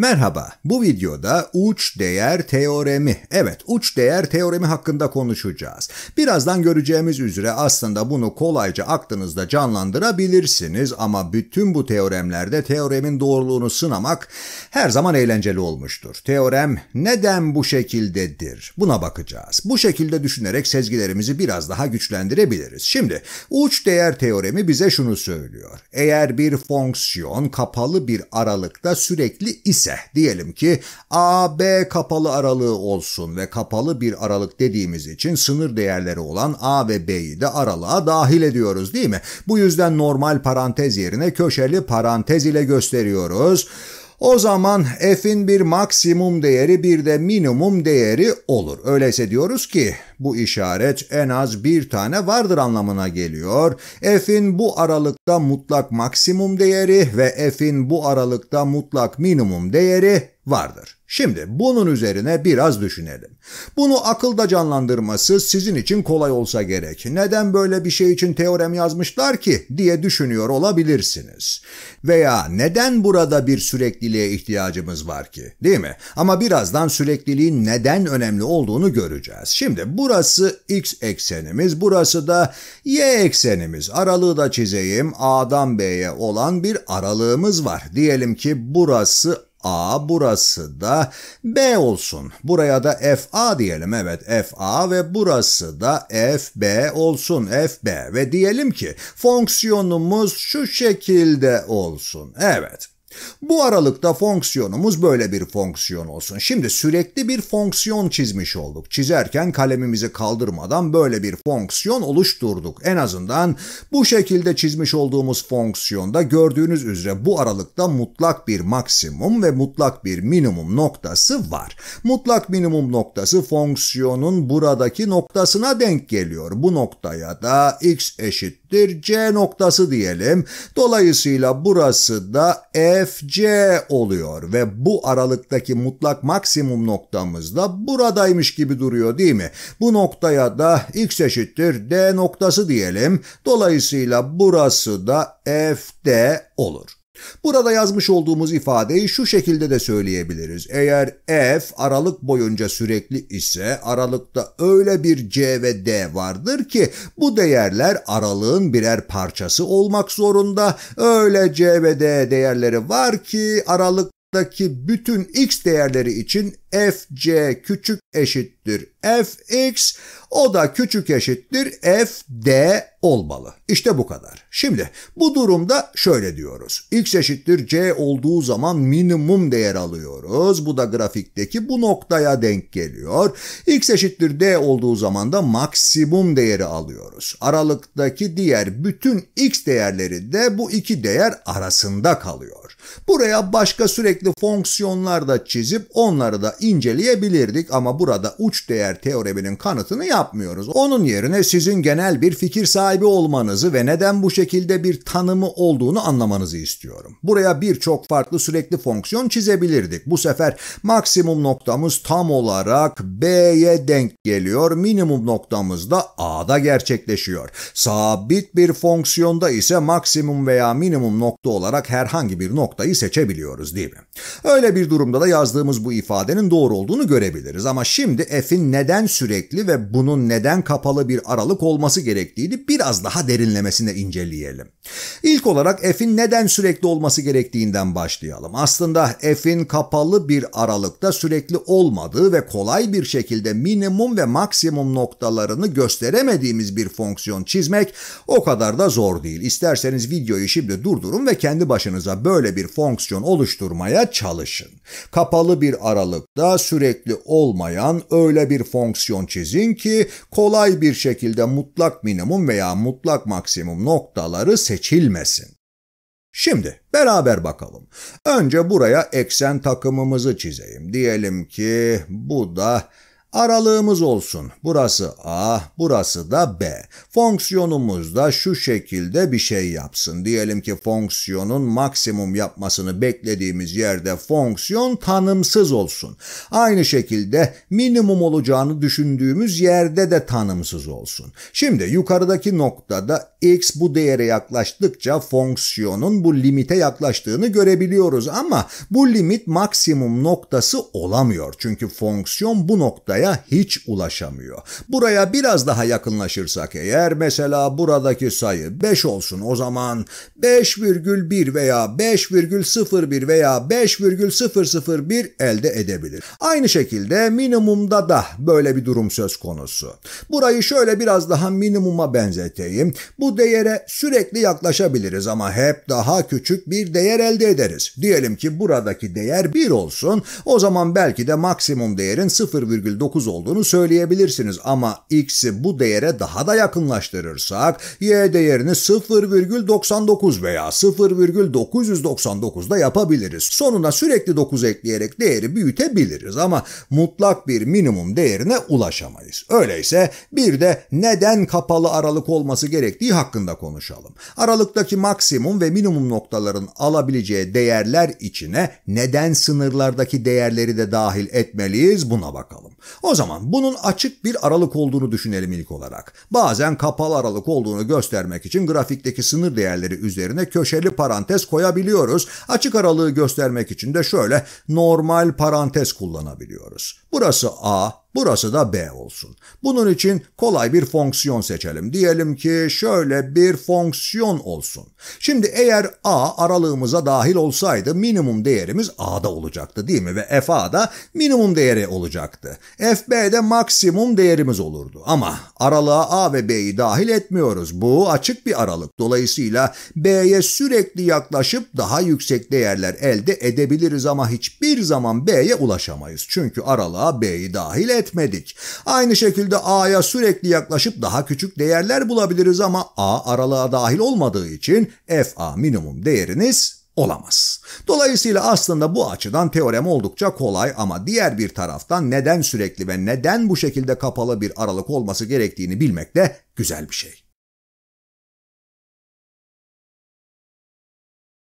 Merhaba, bu videoda uç değer teoremi, evet uç değer teoremi hakkında konuşacağız. Birazdan göreceğimiz üzere aslında bunu kolayca aklınızda canlandırabilirsiniz ama bütün bu teoremlerde teoremin doğruluğunu sınamak her zaman eğlenceli olmuştur. Teorem neden bu şekildedir? Buna bakacağız. Bu şekilde düşünerek sezgilerimizi biraz daha güçlendirebiliriz. Şimdi uç değer teoremi bize şunu söylüyor. Eğer bir fonksiyon kapalı bir aralıkta sürekli ise ise diyelim ki A-B kapalı aralığı olsun ve kapalı bir aralık dediğimiz için sınır değerleri olan A ve B'yi de aralığa dahil ediyoruz değil mi? Bu yüzden normal parantez yerine köşeli parantez ile gösteriyoruz. O zaman f'in bir maksimum değeri bir de minimum değeri olur. Öyleyse diyoruz ki bu işaret en az bir tane vardır anlamına geliyor. F'in bu aralıkta mutlak maksimum değeri ve f'in bu aralıkta mutlak minimum değeri vardır. Şimdi bunun üzerine biraz düşünelim. Bunu akılda canlandırması sizin için kolay olsa gerek. Neden böyle bir şey için teorem yazmışlar ki diye düşünüyor olabilirsiniz. Veya neden burada bir sürekliliğe ihtiyacımız var ki değil mi? Ama birazdan sürekliliğin neden önemli olduğunu göreceğiz. Şimdi burası x eksenimiz, burası da y eksenimiz. Aralığı da çizeyim. A'dan B'ye olan bir aralığımız var. Diyelim ki burası A burası da B olsun. Buraya da FA diyelim. Evet FA ve burası da FB olsun. FB ve diyelim ki fonksiyonumuz şu şekilde olsun. Evet bu aralıkta fonksiyonumuz böyle bir fonksiyon olsun. Şimdi sürekli bir fonksiyon çizmiş olduk. Çizerken kalemimizi kaldırmadan böyle bir fonksiyon oluşturduk. En azından bu şekilde çizmiş olduğumuz fonksiyonda gördüğünüz üzere bu aralıkta mutlak bir maksimum ve mutlak bir minimum noktası var. Mutlak minimum noktası fonksiyonun buradaki noktasına denk geliyor. Bu noktaya da x eşit eşittir C noktası diyelim. Dolayısıyla burası da FC oluyor ve bu aralıktaki mutlak maksimum noktamız da buradaymış gibi duruyor değil mi? Bu noktaya da X eşittir D noktası diyelim. Dolayısıyla burası da FD olur. Burada yazmış olduğumuz ifadeyi şu şekilde de söyleyebiliriz. Eğer f aralık boyunca sürekli ise aralıkta öyle bir c ve d vardır ki bu değerler aralığın birer parçası olmak zorunda. Öyle c ve d değerleri var ki aralık bütün x değerleri için fc küçük eşittir fx o da küçük eşittir fd olmalı. İşte bu kadar. Şimdi bu durumda şöyle diyoruz. x eşittir c olduğu zaman minimum değer alıyoruz. Bu da grafikteki bu noktaya denk geliyor. x eşittir d olduğu zaman da maksimum değeri alıyoruz. Aralıktaki diğer bütün x değerleri de bu iki değer arasında kalıyor. Buraya başka sürekli fonksiyonlar da çizip onları da inceleyebilirdik ama burada uç değer teoreminin kanıtını yapmıyoruz. Onun yerine sizin genel bir fikir sahibi olmanızı ve neden bu şekilde bir tanımı olduğunu anlamanızı istiyorum. Buraya birçok farklı sürekli fonksiyon çizebilirdik. Bu sefer maksimum noktamız tam olarak B'ye denk geliyor, minimum noktamız da A'da gerçekleşiyor. Sabit bir fonksiyonda ise maksimum veya minimum nokta olarak herhangi bir noktayı seçebiliyoruz değil mi? Öyle bir durumda da yazdığımız bu ifadenin doğru olduğunu görebiliriz. Ama şimdi F'in neden sürekli ve bunun neden kapalı bir aralık olması gerektiğini biraz daha derinlemesine inceleyelim. İlk olarak F'in neden sürekli olması gerektiğinden başlayalım. Aslında F'in kapalı bir aralıkta sürekli olmadığı ve kolay bir şekilde minimum ve maksimum noktalarını gösteremediğimiz bir fonksiyon çizmek o kadar da zor değil. İsterseniz videoyu şimdi durdurun ve kendi başınıza böyle bir fonksiyon oluşturmaya çalışın. Kapalı bir aralıkta hatta sürekli olmayan öyle bir fonksiyon çizin ki kolay bir şekilde mutlak minimum veya mutlak maksimum noktaları seçilmesin. Şimdi beraber bakalım. Önce buraya eksen takımımızı çizeyim. Diyelim ki bu da Aralığımız olsun. Burası A, burası da B. Fonksiyonumuz da şu şekilde bir şey yapsın. Diyelim ki fonksiyonun maksimum yapmasını beklediğimiz yerde fonksiyon tanımsız olsun. Aynı şekilde minimum olacağını düşündüğümüz yerde de tanımsız olsun. Şimdi yukarıdaki noktada x bu değere yaklaştıkça fonksiyonun bu limite yaklaştığını görebiliyoruz ama bu limit maksimum noktası olamıyor. Çünkü fonksiyon bu noktaya hiç ulaşamıyor. Buraya biraz daha yakınlaşırsak eğer mesela buradaki sayı 5 olsun o zaman 5,1 veya 5,01 veya 5,001 elde edebilir. Aynı şekilde minimumda da böyle bir durum söz konusu. Burayı şöyle biraz daha minimuma benzeteyim. Bu bu değere sürekli yaklaşabiliriz ama hep daha küçük bir değer elde ederiz. Diyelim ki buradaki değer 1 olsun o zaman belki de maksimum değerin 0,9 olduğunu söyleyebilirsiniz ama x'i bu değere daha da yakınlaştırırsak y değerini 0,99 veya 0,999'da yapabiliriz. Sonuna sürekli 9 ekleyerek değeri büyütebiliriz ama mutlak bir minimum değerine ulaşamayız. Öyleyse bir de neden kapalı aralık olması gerektiği hakkında konuşalım. Aralıktaki maksimum ve minimum noktaların alabileceği değerler içine neden sınırlardaki değerleri de dahil etmeliyiz buna bakalım. O zaman bunun açık bir aralık olduğunu düşünelim ilk olarak. Bazen kapalı aralık olduğunu göstermek için grafikteki sınır değerleri üzerine köşeli parantez koyabiliyoruz. Açık aralığı göstermek için de şöyle normal parantez kullanabiliyoruz. Burası A, Burası da B olsun. Bunun için kolay bir fonksiyon seçelim. Diyelim ki şöyle bir fonksiyon olsun. Şimdi eğer A aralığımıza dahil olsaydı minimum değerimiz A'da olacaktı değil mi? Ve F da minimum değeri olacaktı. F B'de maksimum değerimiz olurdu. Ama aralığa A ve B'yi dahil etmiyoruz. Bu açık bir aralık. Dolayısıyla B'ye sürekli yaklaşıp daha yüksek değerler elde edebiliriz ama hiçbir zaman B'ye ulaşamayız. Çünkü aralığa B'yi dahil etmedik. Aynı şekilde A'ya sürekli yaklaşıp daha küçük değerler bulabiliriz ama A aralığa dahil olmadığı için FA minimum değeriniz olamaz. Dolayısıyla aslında bu açıdan teorem oldukça kolay ama diğer bir taraftan neden sürekli ve neden bu şekilde kapalı bir aralık olması gerektiğini bilmek de güzel bir şey.